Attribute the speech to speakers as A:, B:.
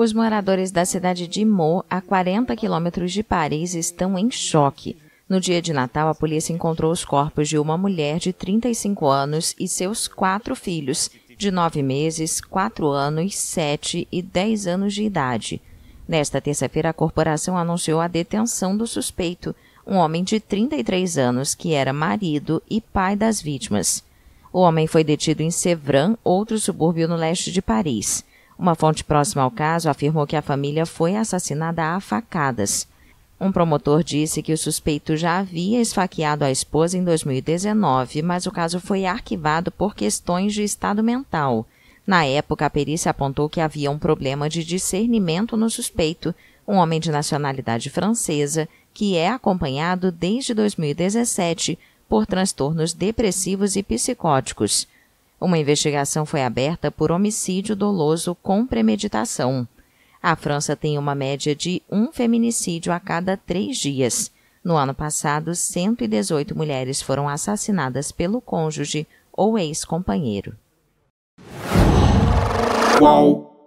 A: Os moradores da cidade de Meaux, a 40 quilômetros de Paris, estão em choque. No dia de Natal, a polícia encontrou os corpos de uma mulher de 35 anos e seus quatro filhos, de nove meses, quatro anos, sete e dez anos de idade. Nesta terça-feira, a corporação anunciou a detenção do suspeito, um homem de 33 anos que era marido e pai das vítimas. O homem foi detido em Sevran, outro subúrbio no leste de Paris. Uma fonte próxima ao caso afirmou que a família foi assassinada a facadas. Um promotor disse que o suspeito já havia esfaqueado a esposa em 2019, mas o caso foi arquivado por questões de estado mental. Na época, a perícia apontou que havia um problema de discernimento no suspeito, um homem de nacionalidade francesa, que é acompanhado desde 2017 por transtornos depressivos e psicóticos. Uma investigação foi aberta por homicídio doloso com premeditação. A França tem uma média de um feminicídio a cada três dias. No ano passado, 118 mulheres foram assassinadas pelo cônjuge ou ex-companheiro. Qual